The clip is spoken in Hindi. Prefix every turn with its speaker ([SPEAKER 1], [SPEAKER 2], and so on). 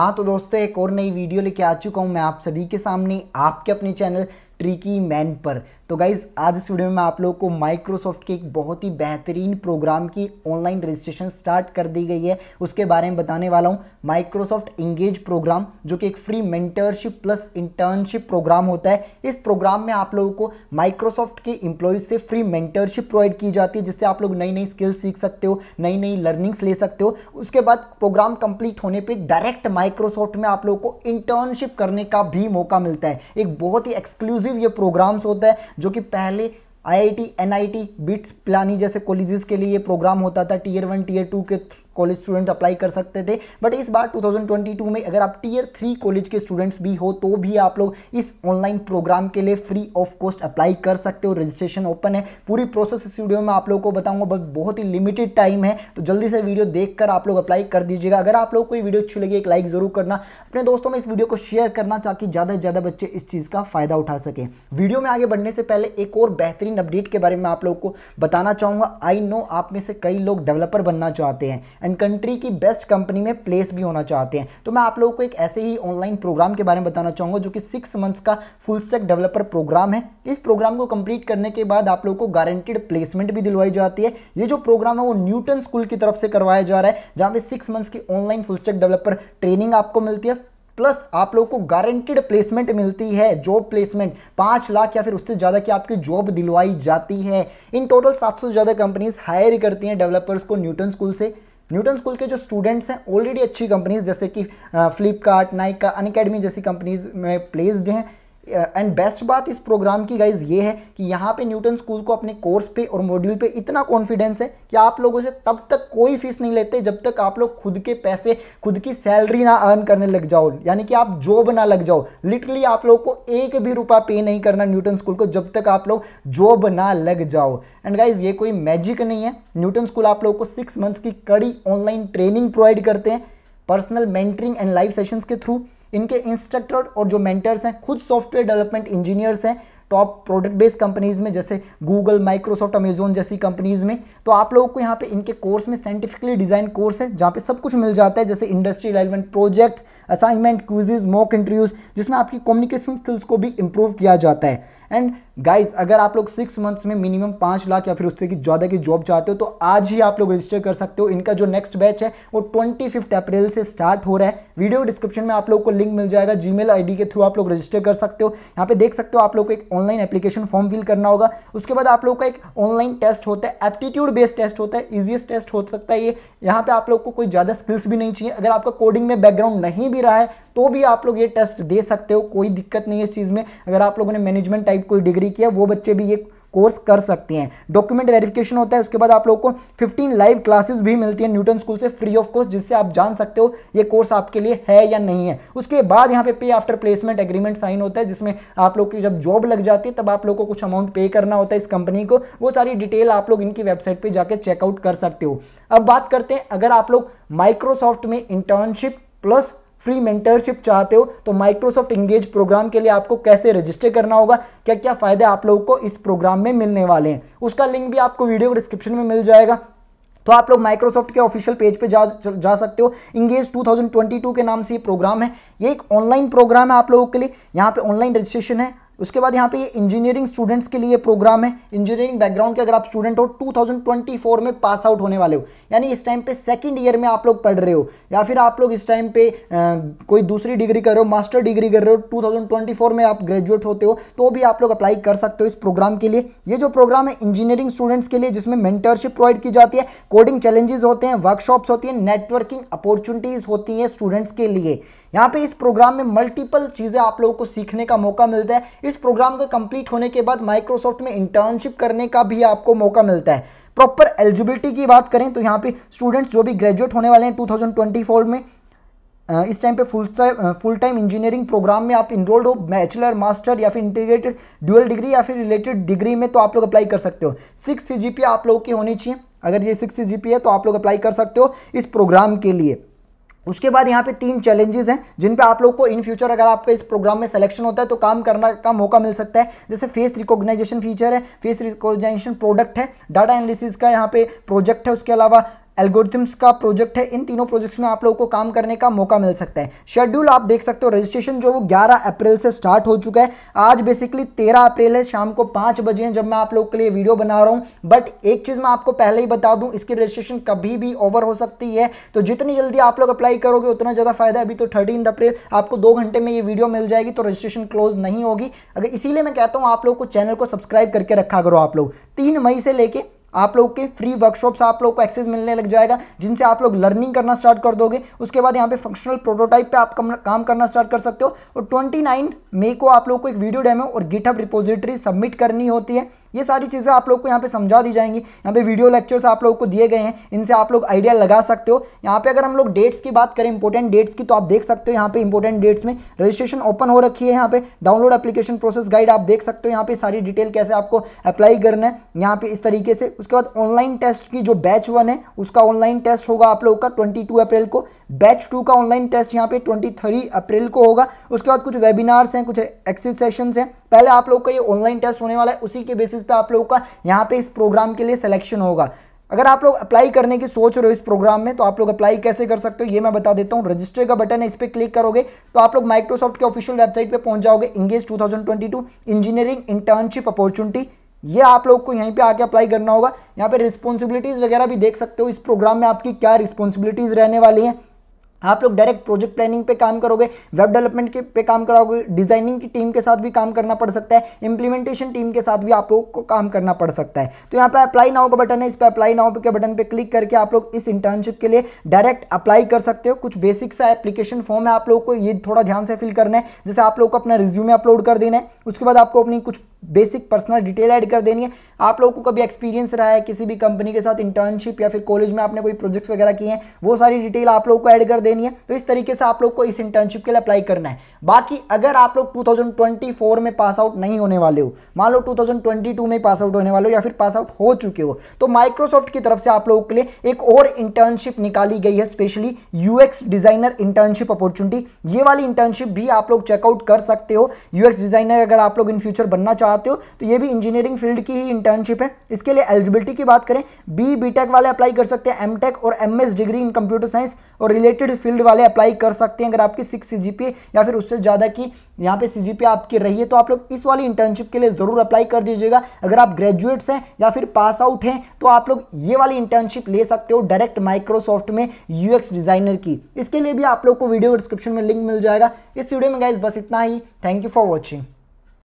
[SPEAKER 1] हाँ तो दोस्तों एक और नई वीडियो लेके आ चुका हूँ मैं आप सभी के सामने आपके अपने चैनल ट्रिकी मैन पर तो गाइज़ आज इस वीडियो में आप लोगों को माइक्रोसॉफ्ट के एक बहुत ही बेहतरीन प्रोग्राम की ऑनलाइन रजिस्ट्रेशन स्टार्ट कर दी गई है उसके बारे में बताने वाला हूँ माइक्रोसॉफ्ट इंगेज प्रोग्राम जो कि एक free mentorship plus internship program होता है इस प्रोग्राम में आप लोगों को माइक्रोसॉफ्ट के इंप्लॉयज़ से फ्री मेंटरशिप प्रोवाइड की जाती है जिससे आप लोग नई नई स्किल्स सीख सकते हो नई नई लर्निंग्स ले सकते हो उसके बाद प्रोग्राम कंप्लीट होने पर डायरेक्ट माइक्रोसॉफ्ट में आप लोगों को इंटर्नशिप करने का भी मौका मिलता है एक बहुत ही एक्सक्लूसिव ये प्रोग्राम्स होता है जो कि पहले आईआईटी एनआईटी बिट्स प्लानी जैसे कॉलेजेस के लिए ये प्रोग्राम होता था टीयर वन टीयर टू के कॉलेज स्टूडेंट्स अप्लाई कर सकते थे बट इस बार 2022 में अगर आप टीयर थ्री कॉलेज के स्टूडेंट्स भी हो तो भी आप लोग इस ऑनलाइन प्रोग्राम के लिए फ्री ऑफ कॉस्ट अप्लाई कर सकते हो रजिस्ट्रेशन ओपन है पूरी प्रोसेस इस वीडियो में आप लोग को बताऊंगा बट बहुत ही लिमिटेड टाइम है तो जल्दी से वीडियो देख आप लोग अप्लाई कर दीजिएगा अगर आप लोग कोई वीडियो अच्छी लगी एक लाइक ज़रूर करना अपने दोस्तों में इस वीडियो को शेयर करना ताकि ज़्यादा से ज़्यादा बच्चे इस चीज़ का फ़ायदा उठा सके वीडियो में आगे बढ़ने से पहले एक और बेहतरीन बेहतरीन अपडेट के बारे में आप लोगों को बताना चाहूँगा आई नो आप में से कई लोग डेवलपर बनना चाहते हैं एंड कंट्री की बेस्ट कंपनी में प्लेस भी होना चाहते हैं तो मैं आप लोगों को एक ऐसे ही ऑनलाइन प्रोग्राम के बारे में बताना चाहूँगा जो कि सिक्स मंथ्स का फुल स्टेक डेवलपर प्रोग्राम है इस प्रोग्राम को कंप्लीट करने के बाद आप लोगों को गारंटेड प्लेसमेंट भी दिलवाई जाती है ये जो प्रोग्राम है वो न्यूटन स्कूल की तरफ से करवाया जा रहा है जहाँ पे सिक्स मंथ्स की online full stack developer training आपको मिलती है प्लस आप लोगों को गारंटेड प्लेसमेंट मिलती है जॉब प्लेसमेंट पाँच लाख या फिर उससे ज़्यादा की आपकी जॉब दिलवाई जाती है इन टोटल सात सौ ज़्यादा कंपनीज हायर करती हैं डेवलपर्स को न्यूटन स्कूल से न्यूटन स्कूल के जो स्टूडेंट्स हैं ऑलरेडी अच्छी कंपनीज जैसे कि फ्लिपकार्ट नाइका अनकेडमी जैसी कंपनीज में प्लेस्ड हैं एंड बेस्ट बात इस प्रोग्राम की गाइज ये है कि यहाँ पे न्यूटन स्कूल को अपने कोर्स पे और मॉड्यूल पे इतना कॉन्फिडेंस है कि आप लोगों से तब तक कोई फीस नहीं लेते जब तक आप लोग खुद के पैसे खुद की सैलरी ना अर्न करने लग जाओ यानी कि आप जॉब ना लग जाओ लिटरली आप लोग को एक भी रुपया पे नहीं करना न्यूटन स्कूल को जब तक आप लोग जॉब ना लग जाओ एंड गाइज ये कोई मैजिक नहीं है न्यूटन स्कूल आप लोग को सिक्स मंथ्स की कड़ी ऑनलाइन ट्रेनिंग प्रोवाइड करते हैं personal mentoring and live sessions के थ्रू इनके इंस्ट्रक्टर और जो मेंटर्स हैं खुद सॉफ्टवेयर डेवलपमेंट इंजीनियर्स हैं टॉप प्रोडक्ट बेस्ड कंपनीज़ में जैसे गूगल माइक्रोसॉफ्ट अमेजोन जैसी कंपनीज़ में तो आप लोगों को यहाँ पे इनके कोर्स में साइंटिफिकली डिज़ाइन कोर्स है जहाँ पे सब कुछ मिल जाता है जैसे industry relevant projects assignment quizzes mock interviews जिसमें आपकी कम्युनिकेशन स्किल्स को भी इंप्रूव किया जाता है एंड गाइज अगर आप लोग सिक्स मंथ्स में मिनिमम पाँच लाख या फिर उससे की ज़्यादा की जॉब चाहते हो तो आज ही आप लोग रजिस्टर कर सकते हो इनका जो नेक्स्ट बैच है वो ट्वेंटी फिफ्थ अप्रैल से स्टार्ट हो रहा है वीडियो डिस्क्रिप्शन में आप लोग को लिंक मिल जाएगा जी मेल के थ्रू आप लोग रजिस्टर कर सकते हो यहाँ पे देख सकते हो आप लोग को एक ऑनलाइन एप्लीकेशन फॉर्म फिल करना होगा उसके बाद आप लोग का एक ऑनलाइन टेस्ट होता है एप्टीट्यूड बेस्ड टेस्ट होता है ईजिएस्ट टेस्ट हो सकता है ये यहाँ पे आप लोग को कोई ज़्यादा स्किल्स भी नहीं चाहिए अगर आपका कोडिंग में बैकग्राउंड नहीं भी रहा है तो भी आप लोग ये टेस्ट दे सकते हो कोई दिक्कत नहीं है इस चीज़ में अगर आप लोगों ने मैनेजमेंट टाइप साइड कोई डिग्री किया वो बच्चे भी ये कोर्स कर सकते हैं डॉक्यूमेंट वेरिफिकेशन होता है उसके बाद आप लोग को 15 लाइव क्लासेस भी मिलती है न्यूटन स्कूल से फ्री ऑफ कॉस्ट जिससे आप जान सकते हो ये कोर्स आपके लिए है या नहीं है उसके बाद यहाँ पे पे आफ्टर प्लेसमेंट एग्रीमेंट साइन होता है जिसमें आप लोग की जब जॉब लग जाती है तब आप लोग को कुछ अमाउंट पे करना होता है इस कंपनी को वो सारी डिटेल आप लोग इनकी वेबसाइट पर जाकर चेकआउट कर सकते हो अब बात करते हैं अगर आप लोग माइक्रोसॉफ्ट में इंटर्नशिप प्लस फ्री मेंटरशिप चाहते हो तो माइक्रोसॉफ्ट इंगेज प्रोग्राम के लिए आपको कैसे रजिस्टर करना होगा क्या क्या फ़ायदे आप लोगों को इस प्रोग्राम में मिलने वाले हैं उसका लिंक भी आपको वीडियो डिस्क्रिप्शन में मिल जाएगा तो आप लोग माइक्रोसॉफ्ट के ऑफिशियल पेज पे जा जा सकते हो इंगेज 2022 के नाम से ये प्रोग्राम है ये एक ऑनलाइन प्रोग्राम है आप लोगों के लिए यहाँ पे ऑनलाइन रजिस्ट्रेशन है उसके बाद यहाँ पे ये इंजीनियरिंग स्टूडेंट्स के लिए प्रोग्राम है इंजीनियरिंग बैकग्राउंड के अगर आप स्टूडेंट हो 2024 में पास आउट होने वाले हो यानी इस टाइम पे सेकंड ईयर में आप लोग पढ़ रहे हो या फिर आप लोग इस टाइम पे आ, कोई दूसरी डिग्री कर रहे हो मास्टर डिग्री कर रहे हो 2024 में आप ग्रेजुएट होते हो तो भी आप लोग अप्लाई कर सकते हो इस प्रोग्राम के लिए ये जो प्रोग्राम है इंजीनियरिंग स्टूडेंट्स के लिए जिसमें मेंटरशिप प्रोवाइड की जाती है कोडिंग चैलेंजेस होते हैं वर्कशॉप्स होती है नेटवर्किंग अपॉर्चुनिटीज़ होती हैं स्टूडेंट्स के लिए यहाँ पे इस प्रोग्राम में मल्टीपल चीज़ें आप लोगों को सीखने का मौका मिलता है इस प्रोग्राम के कंप्लीट होने के बाद माइक्रोसॉफ्ट में इंटर्नशिप करने का भी आपको मौका मिलता है प्रॉपर एलिजिबिलिटी की बात करें तो यहाँ पे स्टूडेंट्स जो भी ग्रेजुएट होने वाले हैं 2024 में इस टाइम पे full time full time engineering program में आप इनरोल्ड हो बैचलर मास्टर या फिर इंटीग्रेटेड ड्यूअल डिग्री या फिर रिलेटेड डिग्री में तो आप लोग अप्लाई कर सकते हो सिक्स सी आप लोगों की होनी चाहिए अगर ये सिक्स सी है तो आप लोग अप्लाई कर सकते हो इस प्रोग्राम के लिए उसके बाद यहाँ पे तीन चैलेंजेस हैं जिन पे आप लोग को इन फ्यूचर अगर आपका इस प्रोग्राम में सिलेक्शन होता है तो काम करने का मौका मिल सकता है जैसे फेस रिकॉग्नाइजेशन फीचर है फेस रिकॉग्नाइजेशन प्रोडक्ट है डाटा एनालिसिस का यहाँ पे प्रोजेक्ट है उसके अलावा एल्गोरिथम्स का प्रोजेक्ट है इन तीनों प्रोजेक्ट्स में आप लोगों को काम करने का मौका मिल सकता है शेड्यूल आप देख सकते हो रजिस्ट्रेशन जो वो ग्यारह अप्रैल से स्टार्ट हो चुका है आज बेसिकली तेरह अप्रैल है शाम को पांच बजे हैं जब मैं आप लोगों के लिए वीडियो बना रहा हूं बट एक चीज़ मैं आपको पहले ही बता दूं इसकी रजिस्ट्रेशन कभी भी ओवर हो सकती है तो जितनी जल्दी आप लोग अप्लाई करोगे उतना ज़्यादा फायदा अभी तो थर्टीन अप्रैल आपको दो घंटे में ये वीडियो मिल जाएगी तो रजिस्ट्रेशन क्लोज नहीं होगी अगर इसीलिए मैं कहता हूँ आप लोग को चैनल को सब्सक्राइब करके रखा करो आप लोग तीन मई से लेकर आप लोग के फ्री वर्कशॉप्स आप लोग को एक्सेस मिलने लग जाएगा जिनसे आप लोग लर्निंग करना स्टार्ट कर दोगे उसके बाद यहाँ पे फंक्शनल प्रोटोटाइप पे आप काम करना स्टार्ट कर सकते हो और 29 मई को आप लोग को एक वीडियो डेमो और गिटअप रिपोजिटरी सबमिट करनी होती है ये सारी चीज़ें आप लोग को यहाँ पे समझा दी जाएंगी यहाँ पे वीडियो लेक्चर्स आप लोग को दिए गए हैं इनसे आप लोग आइडिया लगा सकते हो यहाँ पे अगर हम लोग डेट्स की बात करें इंपॉर्टेंट डेट्स की तो आप देख सकते हो यहाँ पे इंपॉर्टेंट डेट्स में रजिस्ट्रेशन ओपन हो रखी है यहाँ पे डाउनलोड एप्लीकेशन प्रोसेस गाइड आप देख सकते हो यहाँ पे सारी डिटेल कैसे आपको अप्लाई करना है यहाँ पे इस तरीके से उसके बाद ऑनलाइन टेस्ट की जो बैच वन है उसका ऑनलाइन टेस्ट होगा आप लोग का ट्वेंटी अप्रैल को बैच टू का ऑनलाइन टेस्ट यहाँ पे 23 अप्रैल को होगा उसके बाद कुछ वेबिनार्स हैं कुछ एक्सेस सेशंस हैं पहले आप लोग का ये ऑनलाइन टेस्ट होने वाला है उसी के बेसिस पे आप लोग का यहाँ पे इस प्रोग्राम के लिए सिलेक्शन होगा अगर आप लोग अप्लाई करने की सोच रहे हो इस प्रोग्राम में तो आप लोग अप्लाई कैसे कर सकते हो ये मैं बता देता हूँ रजिस्टर का बटन है इस पर क्लिक करोगे तो आप लोग माइक्रोसॉफ्ट के ऑफिशियल वेबसाइट पर पहुंच जाओगे engage to engineering internship opportunity ये आप लोग को यहीं पे आके अप्लाई करना होगा यहाँ पे रिस्पॉन्सिबिलिटीज़ वगैरह भी देख सकते हो इस प्रोग्राम में आपकी क्या रिस्पॉन्सिबिलिटीज़ रहने वाली हैं आप लोग डायरेक्ट प्रोजेक्ट प्लानिंग पे काम करोगे वेब डेवलपमेंट के पे काम कराओगे डिजाइनिंग की टीम के साथ भी काम करना पड़ सकता है इंप्लीमेंटेशन टीम के साथ भी आप लोग को काम करना पड़ सकता है तो यहाँ पे अप्लाई नाउ का बटन है इस पर अप्लाई नाउ के बटन पे क्लिक करके आप लोग इस इंटर्नशिप के लिए डायरेक्ट अप्लाई कर सकते हो कुछ बेसिक सा एप्लीकेशन फॉर्म है आप लोग को ये थोड़ा ध्यान से फिल करना है जैसे आप लोग को अपना रिज्यूमे अपलोड कर देना है उसके बाद आपको अपनी कुछ बेसिक पर्सनल डिटेल ऐड कर देनी है आप लोगों को कभी एक्सपीरियंस रहा है किसी भी कंपनी के साथ इंटर्नशिप या फिर कॉलेज में आपने कोई प्रोजेक्ट्स वगैरह किए हैं वो सारी डिटेल आप लोगों को ऐड कर देनी है तो इस तरीके से आप लोग को इस इंटर्नशिप के लिए अप्लाई करना है बाकी अगर आप लोग 2024 में पास आउट नहीं होने वाले हो मान लो टू में पास आउट होने वाले हो या फिर पास आउट हो चुके हो तो माइक्रोसॉफ्ट की तरफ से आप लोगों के लिए एक और इंटर्नशिप निकाली गई है specially UX designer internship opportunity ये वाली इंटर्नशिप भी आप लोग चेकआउट कर सकते हो यूएक्स डिजाइनर अगर आप लोग इन फ्यूचर बनना चाहते कराते हो तो ये भी इंजीनियरिंग फील्ड की ही इंटर्नशिप है इसके लिए एलिजिबिलिटी की बात करें बी बी वाले अप्लाई कर सकते हैं एम और M degree in computer science और रिलेटेड फील्ड वाले अप्लाई कर सकते हैं अगर आपकी सिक्स सी या फिर उससे ज़्यादा की यहाँ पे सी आपकी रही है तो आप लोग इस वाली इंटर्नशिप के लिए ज़रूर अप्लाई कर दीजिएगा अगर आप ग्रेजुएट्स हैं या फिर पास आउट हैं तो आप लोग ये वाली इंटर्नशिप ले सकते हो डायरेक्ट माइक्रोसॉफ्ट में यू डिज़ाइनर की इसके लिए भी आप लोग को वीडियो डिस्क्रिप्शन में लिंक मिल जाएगा इस वीडियो में गाइज बस इतना ही थैंक यू फॉर वॉचिंग